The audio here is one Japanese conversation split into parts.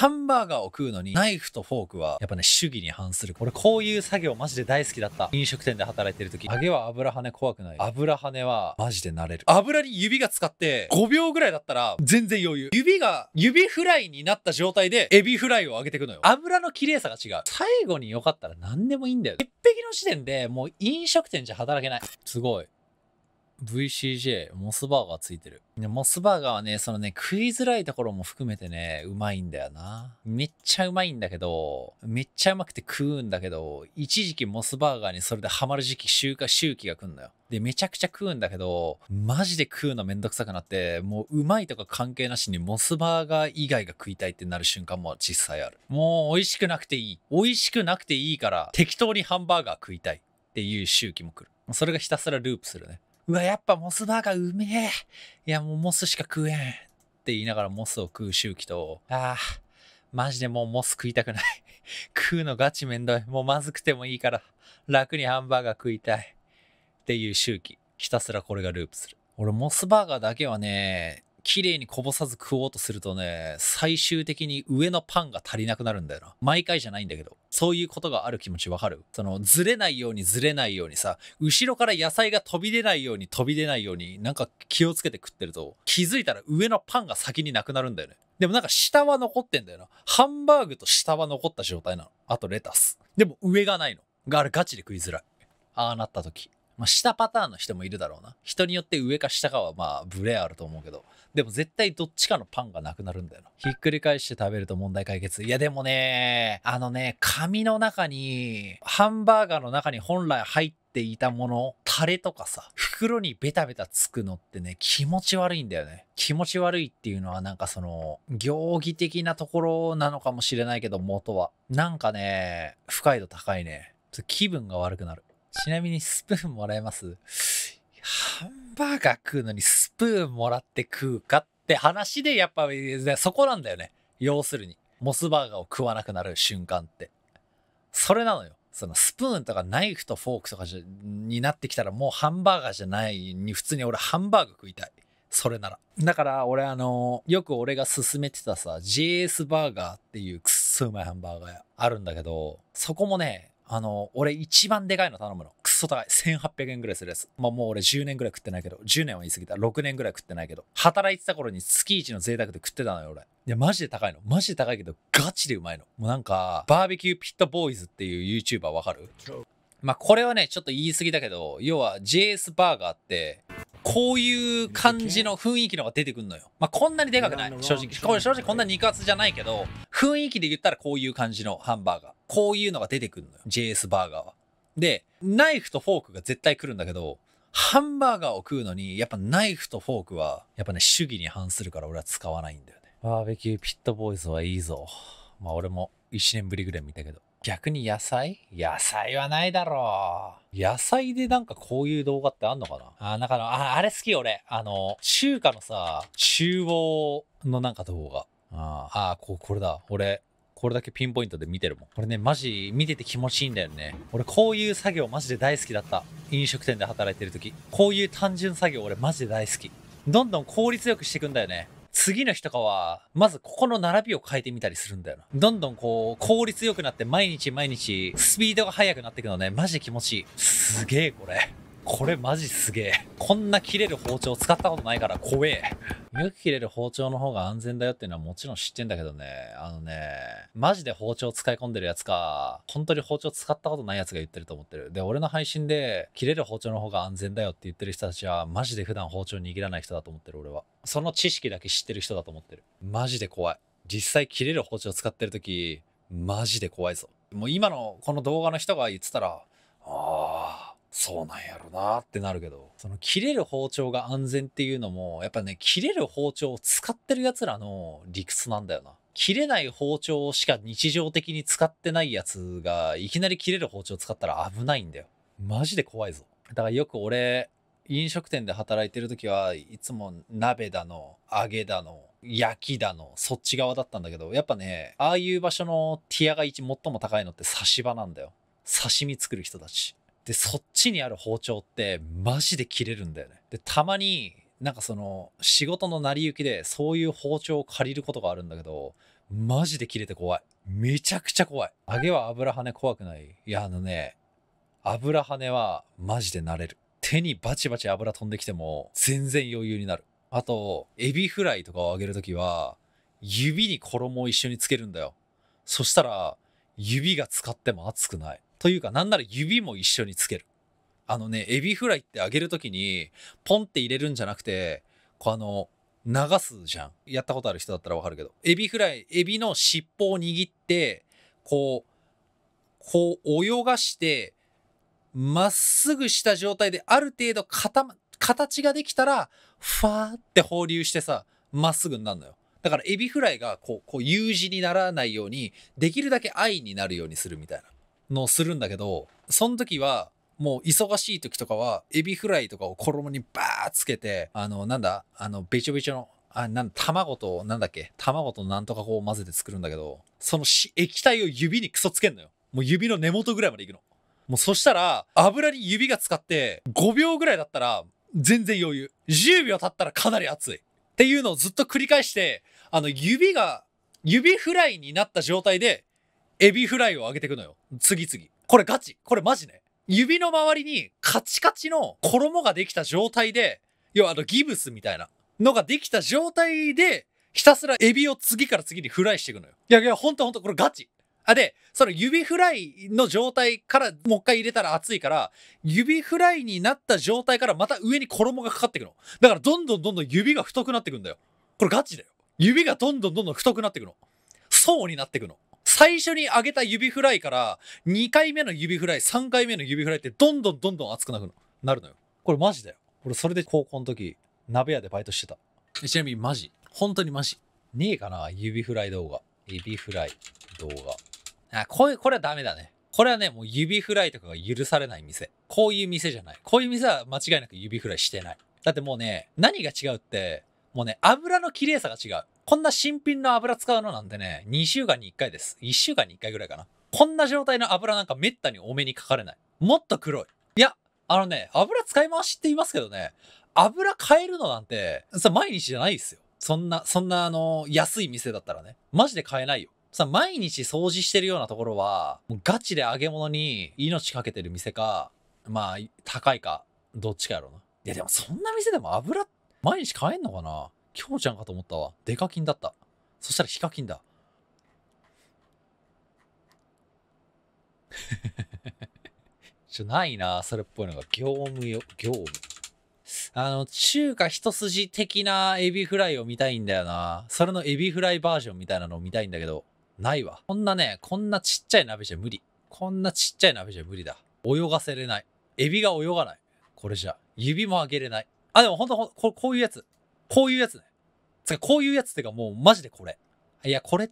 ハンバーガーを食うのに、ナイフとフォークは、やっぱね、主義に反する。俺、こういう作業マジで大好きだった。飲食店で働いてる時。揚げは油跳ね怖くない。油跳ねは、マジで慣れる。油に指が使って、5秒ぐらいだったら、全然余裕。指が、指フライになった状態で、エビフライを揚げていくのよ。油の綺麗さが違う。最後に良かったら何でもいいんだよ。一匹の時点で、もう飲食店じゃ働けない。すごい。VCJ、モスバーガーついてる。モスバーガーはね、そのね、食いづらいところも含めてね、うまいんだよな。めっちゃうまいんだけど、めっちゃうまくて食うんだけど、一時期モスバーガーにそれでハマる時期、週か周期が来んのよ。で、めちゃくちゃ食うんだけど、マジで食うのめんどくさくなって、もううまいとか関係なしにモスバーガー以外が食いたいってなる瞬間も実際ある。もう美味しくなくていい。美味しくなくていいから、適当にハンバーガー食いたいっていう周期も来る。それがひたすらループするね。うわ、やっぱモスバーガーうめえ。いや、もうモスしか食えん。って言いながらモスを食う周期と、ああ、マジでもうモス食いたくない。食うのガチめんどい。もうまずくてもいいから、楽にハンバーガー食いたい。っていう周期。ひたすらこれがループする。俺、モスバーガーだけはね、綺麗にこぼさず食おうとするとね、最終的に上のパンが足りなくなるんだよな。毎回じゃないんだけど。そういうことがある気持ちわかるその、ずれないようにずれないようにさ、後ろから野菜が飛び出ないように飛び出ないように、なんか気をつけて食ってると、気づいたら上のパンが先になくなるんだよね。でもなんか下は残ってんだよな。ハンバーグと下は残った状態なの。あとレタス。でも上がないの。があれガチで食いづらい。ああなった時。まあ、下パターンの人もいるだろうな。人によって上か下かはまあブレあると思うけど、でも絶対どっちかのパンがなくなるんだよな。ひっくり返して食べると問題解決。いやでもね、あのね、紙の中に、ハンバーガーの中に本来入っていたもの、タレとかさ、袋にベタベタつくのってね、気持ち悪いんだよね。気持ち悪いっていうのはなんかその、行儀的なところなのかもしれないけど、元は。なんかね、不快度高いね。気分が悪くなる。ちなみにスプーンもらえますハンバーガー食うのにスプーンもらって食うかって話で、やっぱ、そこなんだよね。要するに。モスバーガーを食わなくなる瞬間って。それなのよ。そのスプーンとかナイフとフォークとかになってきたらもうハンバーガーじゃないに普通に俺ハンバーグ食いたい。それなら。だから俺あの、よく俺が勧めてたさ、JS バーガーっていうくっそうまいハンバーガーあるんだけど、そこもね、あの、俺一番でかいの頼むの。クソ高い。1800円ぐらいするやつ。まあもう俺10年ぐらい食ってないけど、10年は言い過ぎた。6年ぐらい食ってないけど、働いてた頃に月一の贅沢で食ってたのよ、俺。いや、マジで高いの。マジで高いけど、ガチでうまいの。もうなんか、バーベキューピットボーイズっていう YouTuber わかるまあこれはね、ちょっと言い過ぎだけど、要は JS バーガーって、こういう感じの雰囲気のが出てくんのよ。まあ、こんなにでかくない。正直。正直こんな肉厚じゃないけど、雰囲気で言ったらこういう感じのハンバーガー。こういうのが出てくるのよ。JS バーガーは。で、ナイフとフォークが絶対来るんだけど、ハンバーガーを食うのに、やっぱナイフとフォークは、やっぱね、主義に反するから俺は使わないんだよね。バーベキューピットボーイズはいいぞ。まあ俺も1年ぶりぐらい見たけど。逆に野菜野菜はないだろう。野菜でなんかこういう動画ってあんのかなあ、なんかあ、あれ好き俺。あの、中華のさ、中央のなんか動画。ああ、こう、これだ。俺、これだけピンポイントで見てるもん。これね、マジ見てて気持ちいいんだよね。俺こういう作業マジで大好きだった。飲食店で働いてる時。こういう単純作業俺マジで大好き。どんどん効率よくしていくんだよね。次の日とかは、まずここの並びを変えてみたりするんだよな。どんどんこう、効率よくなって毎日毎日スピードが速くなっていくのね、マジで気持ちいい。すげえこれ。これマジすげえ。こんな切れる包丁使ったことないから怖え。よく切れる包丁の方が安全だよっていうのはもちろん知ってんだけどね。あのね、マジで包丁使い込んでるやつか、本当に包丁使ったことないやつが言ってると思ってる。で、俺の配信で、切れる包丁の方が安全だよって言ってる人たちは、マジで普段包丁握らない人だと思ってる俺は。その知識だけ知ってる人だと思ってる。マジで怖い。実際切れる包丁使ってる時、マジで怖いぞ。もう今のこの動画の人が言ってたら、そうなんやろなってなるけど、その切れる包丁が安全っていうのも、やっぱね、切れる包丁を使ってる奴らの理屈なんだよな。切れない包丁しか日常的に使ってないやつが、いきなり切れる包丁使ったら危ないんだよ。マジで怖いぞ。だからよく俺、飲食店で働いてる時はいつも鍋だの、揚げだの、焼きだの、そっち側だったんだけど、やっぱね、ああいう場所のティアが一最も高いのって刺し場なんだよ。刺身作る人たち。でそっちにある包丁ってマジで切れるんだよねでたまになんかその仕事の成り行きでそういう包丁を借りることがあるんだけどマジで切れて怖いめちゃくちゃ怖い揚げは油跳ね怖くないいやあのね油跳ねはマジで慣れる手にバチバチ油飛んできても全然余裕になるあとエビフライとかを揚げる時は指に衣を一緒につけるんだよそしたら指が使っても熱くないというか、なんなら指も一緒につける。あのね、エビフライって揚げるときに、ポンって入れるんじゃなくて、こうあの、流すじゃん。やったことある人だったらわかるけど。エビフライ、エビの尻尾を握って、こう、こう泳がして、まっすぐした状態である程度形ができたら、ファーって放流してさ、まっすぐになるのよ。だからエビフライがこう、こう U 字にならないように、できるだけ愛になるようにするみたいな。のをするんだけど、その時は、もう忙しい時とかは、エビフライとかを衣にバーつけて、あの、なんだ、あの、べちょべちょの、あ、なん、卵と、なんだっけ、卵となんとかこう混ぜて作るんだけど、そのし液体を指にクソつけんのよ。もう指の根元ぐらいまでいくの。もうそしたら、油に指が使って、5秒ぐらいだったら、全然余裕。10秒経ったらかなり熱い。っていうのをずっと繰り返して、あの、指が、指フライになった状態で、エビフライを上げていくのよ。次々。これガチ。これマジね。指の周りにカチカチの衣ができた状態で、要はあのギブスみたいなのができた状態で、ひたすらエビを次から次にフライしていくのよ。いやいや、ほんとほんと、これガチ。あ、で、その指フライの状態からもう一回入れたら熱いから、指フライになった状態からまた上に衣がかかってくの。だからどんどんどんどん指が太くなってくんだよ。これガチだよ。指がどんどんどんどん太くなってくの。層になってくの。最初に上げた指フライから、2回目の指フライ、3回目の指フライって、どんどんどんどん熱くなるのなるのよ。これマジだよ。俺、それで高校の時、鍋屋でバイトしてた。ちなみにマジ。本当にマジ。ねえかな指フライ動画。指フライ動画。あ、これ、これはダメだね。これはね、もう指フライとかが許されない店。こういう店じゃない。こういう店は間違いなく指フライしてない。だってもうね、何が違うって、もうね、油の綺麗さが違う。こんな新品の油使うのなんてね、2週間に1回です。1週間に1回ぐらいかな。こんな状態の油なんかめったにお目にかかれない。もっと黒い。いや、あのね、油使い回しって言いますけどね、油変えるのなんて、さ、毎日じゃないですよ。そんな、そんなあの、安い店だったらね。マジで買えないよ。さ、毎日掃除してるようなところは、もうガチで揚げ物に命かけてる店か、まあ、高いか、どっちかやろうな。いや、でもそんな店でも油、毎日買えんのかなキョウちゃんかと思ったわ。デカキンだった。そしたらヒカキンだ。ちょ、ないな、それっぽいのが。業務よ、業務。あの、中華一筋的なエビフライを見たいんだよな。それのエビフライバージョンみたいなのを見たいんだけど、ないわ。こんなね、こんなちっちゃい鍋じゃ無理。こんなちっちゃい鍋じゃ無理だ。泳がせれない。エビが泳がない。これじゃ。指も上げれない。あ、でもほんとほんこ、こういうやつ。こういうやつね。つかこういうやつってかもうマジでこれ。いや、これ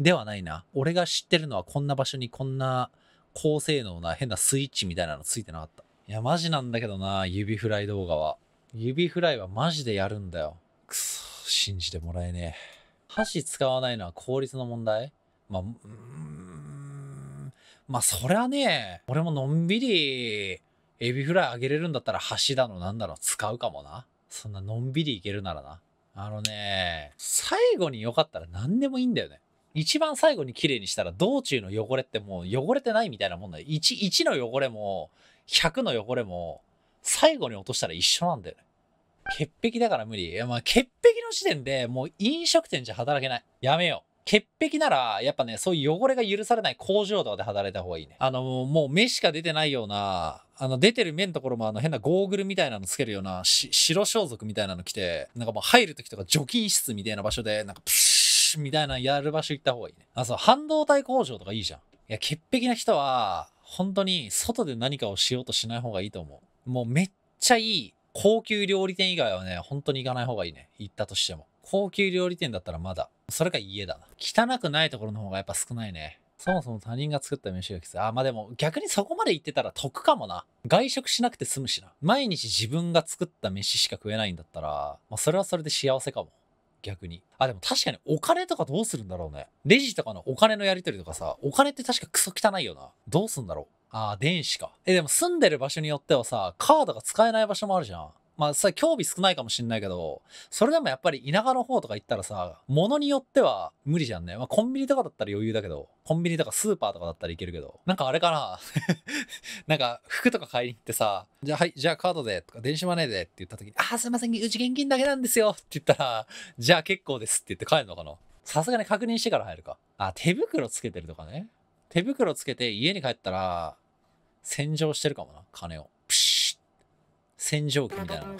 ではないな。俺が知ってるのはこんな場所にこんな高性能な変なスイッチみたいなのついてなかった。いや、マジなんだけどな、指フライ動画は。指フライはマジでやるんだよ。くそ、信じてもらえねえ。箸使わないのは効率の問題まあ、うーん。まあ、そりゃね、俺ものんびり、エビフライあげれるんだったら箸だのなんだろ使うかもな。そんなのんびりいけるならな。あのね、最後に良かったら何でもいいんだよね。一番最後に綺麗にしたら道中の汚れってもう汚れてないみたいなもんだよ。1、1の汚れも、100の汚れも、最後に落としたら一緒なんだよね。潔癖だから無理。いや、まあ、潔癖の時点でもう飲食店じゃ働けない。やめよう。潔癖なら、やっぱね、そういう汚れが許されない工場とかで働いた方がいいね。あの、もう目しか出てないような、あの、出てる目のところもあの変なゴーグルみたいなのつけるような、白装束みたいなの着て、なんかもう入る時とか除菌室みたいな場所で、なんかプシュみたいなやる場所行った方がいいね。あ、そう、半導体工場とかいいじゃん。いや、潔癖な人は、本当に外で何かをしようとしない方がいいと思う。もうめっちゃいい高級料理店以外はね、本当に行かない方がいいね。行ったとしても。高級料理店だったらまだ。それが家だな。汚くないところの方がやっぱ少ないね。そもそも他人が作った飯がきつい。あ、まあでも逆にそこまで言ってたら得かもな。外食しなくて済むしな。毎日自分が作った飯しか食えないんだったら、まあそれはそれで幸せかも。逆に。あ、でも確かにお金とかどうするんだろうね。レジとかのお金のやり取りとかさ、お金って確かクソ汚いよな。どうすんだろう。ああ、電子か。え、でも住んでる場所によってはさ、カードが使えない場所もあるじゃん。まあさ、興味少ないかもしんないけど、それでもやっぱり田舎の方とか行ったらさ、物によっては無理じゃんね。まあコンビニとかだったら余裕だけど、コンビニとかスーパーとかだったらいけるけど、なんかあれかな なんか服とか買いに行ってさ、じゃあはい、じゃあカードでとか電子マネーでって言った時に、あ、すいません、うち現金だけなんですよって言ったら、じゃあ結構ですって言って帰るのかなさすがに確認してから入るか。あ、手袋つけてるとかね。手袋つけて家に帰ったら、洗浄してるかもな、金を。洗浄機みたいなの。